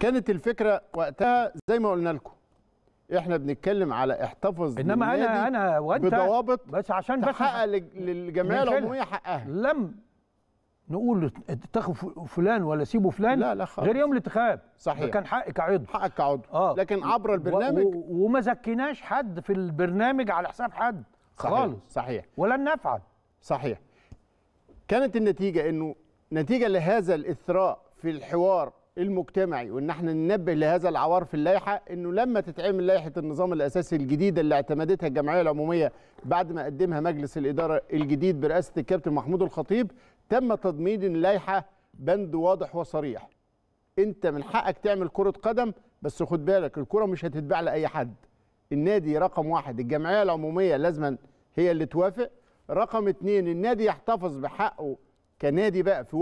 كانت الفكره وقتها زي ما قلنا لكم احنا بنتكلم على احتفظ انما انا انا وانت بضوابط بس عشان بس تحقق للجمعيه العموميه حقها لم نقول اتخذ فلان ولا سيبه فلان لا لا خالص غير يوم الانتخاب صحيح ده كان حقك كعضو حقك كعضو آه. لكن عبر البرنامج و... و... وما زكيناش حد في البرنامج على حساب حد صحيح. خالص صحيح ولن نفعل صحيح كانت النتيجه انه نتيجه لهذا الاثراء في الحوار المجتمعي وان احنا ننبه لهذا العوار في اللائحه انه لما تتعمل لائحه النظام الاساسي الجديده اللي اعتمدتها الجمعيه العموميه بعد ما قدمها مجلس الاداره الجديد برئاسه الكابتن محمود الخطيب تم تضمين اللائحه بند واضح وصريح انت من حقك تعمل كره قدم بس خد بالك الكره مش هتتباع لاي حد النادي رقم واحد الجمعيه العموميه لازما هي اللي توافق رقم اتنين النادي يحتفظ بحقه كنادي بقى في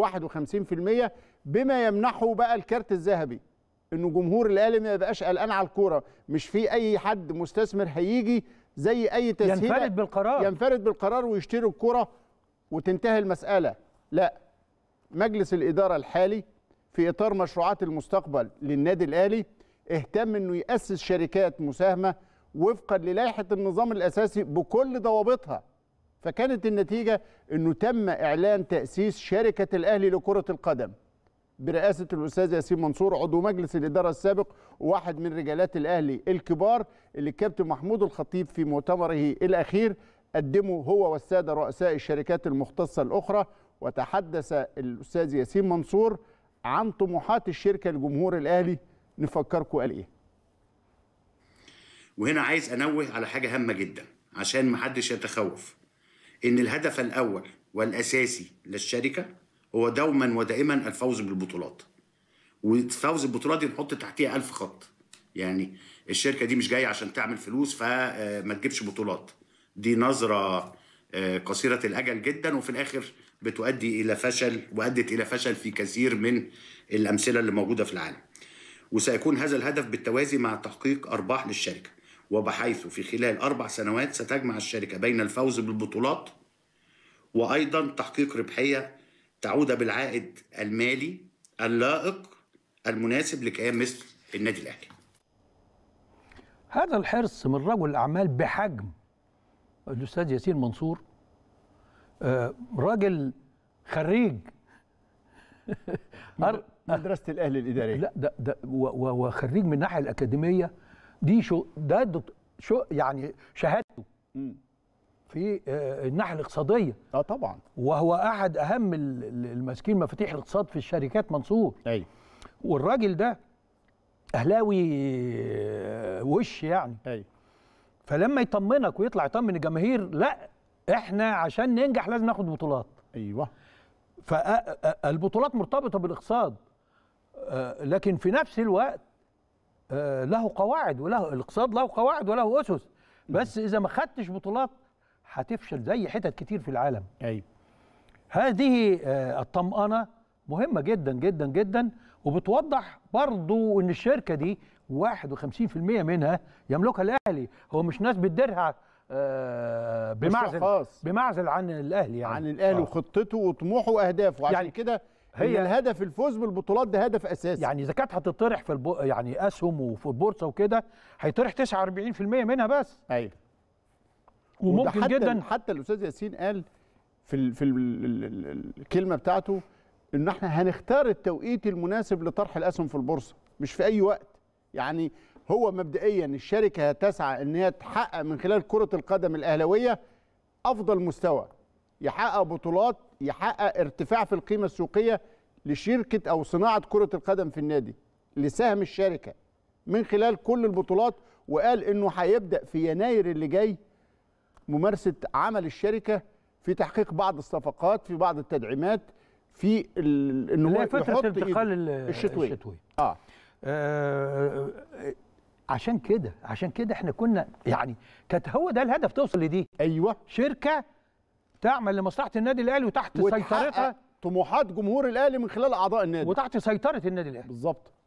51% بما يمنحه بقى الكارت الذهبي انه جمهور الاهلي ما يبقاش قلقان على الكوره مش في اي حد مستثمر هيجي زي اي تسهيل ينفرد بالقرار ينفرد بالقرار ويشتري الكوره وتنتهي المساله لا مجلس الاداره الحالي في اطار مشروعات المستقبل للنادي الاهلي اهتم انه ياسس شركات مساهمه وفقا للائحه النظام الاساسي بكل ضوابطها فكانت النتيجة أنه تم إعلان تأسيس شركة الأهلي لكرة القدم برئاسة الأستاذ ياسين منصور عضو مجلس الإدارة السابق وواحد من رجالات الأهلي الكبار اللي الكابتن محمود الخطيب في مؤتمره الأخير قدمه هو والسادة رؤساء الشركات المختصة الأخرى وتحدث الأستاذ ياسين منصور عن طموحات الشركة لجمهور الأهلي نفكركم قال إيه وهنا عايز أنوه على حاجة هامة جدا عشان محدش يتخوف ان الهدف الاول والاساسي للشركه هو دوما ودائما الفوز بالبطولات وفوز البطولات دي نحط تحتيها ألف خط يعني الشركه دي مش جايه عشان تعمل فلوس فما آه، تجيبش بطولات دي نظره آه، قصيره الاجل جدا وفي الاخر بتؤدي الى فشل وادت الى فشل في كثير من الامثله اللي موجوده في العالم وسيكون هذا الهدف بالتوازي مع تحقيق ارباح للشركه وبحيث في خلال أربع سنوات ستجمع الشركة بين الفوز بالبطولات وأيضا تحقيق ربحية تعود بالعائد المالي اللائق المناسب لكيان مثل النادي الأهلي هذا الحرص من رجل أعمال بحجم الأستاذ ياسين منصور آه، راجل خريج مدرسة الأهلي الإدارية لا ده ده وخريج من الناحية الأكاديمية دي شو ده شو يعني شهادته في آه، الناحيه الاقتصاديه اه طبعا وهو احد اهم الماسكين مفاتيح الاقتصاد في الشركات منصور ايوه والراجل ده اهلاوي آه، وش يعني ايوه فلما يطمنك ويطلع يطمن الجماهير لا احنا عشان ننجح لازم ناخد بطولات ايوه فالبطولات مرتبطه بالاقتصاد آه، لكن في نفس الوقت آه، له قواعد وله الاقتصاد له قواعد وله اسس بس اذا ما خدتش بطولات هتفشل زي حتت كتير في العالم ايوه هذه آه، الطمأنة مهمة جدا جدا جدا وبتوضح برضو ان الشركة دي 51% منها يملكها الاهلي هو مش ناس بتديرها آه، بمعزل خاص. بمعزل عن الاهلي يعني عن الاهلي وخطته وطموحه واهدافه عشان يعني كده هي الهدف الفوز بالبطولات ده هدف اساسي يعني اذا كانت هتطرح في البو يعني اسهم وفي البورصه وكده هيطرح 49% منها بس ايوه وممكن حتى جدا حتى الاستاذ ياسين قال في ال في ال الكلمه بتاعته ان احنا هنختار التوقيت المناسب لطرح الاسهم في البورصه مش في اي وقت يعني هو مبدئيا الشركه هتسعى ان هي تحقق من خلال كره القدم الاهلاويه افضل مستوى يحقق بطولات يحقق ارتفاع في القيمه السوقيه لشركه او صناعه كره القدم في النادي لسهم الشركه من خلال كل البطولات وقال انه هيبدا في يناير اللي جاي ممارسه عمل الشركه في تحقيق بعض الصفقات في بعض التدعيمات في ان هو فتره الانتقال الشتوي. الشتوي اه, آه عشان كده عشان كده احنا كنا يعني كانت هو ده الهدف توصل لدي ايوه شركه تعمل لمصلحه النادي الاهلي وتحت سيطرتها طموحات جمهور الاهلي من خلال اعضاء النادي وتحت سيطره النادي الاهلي بالظبط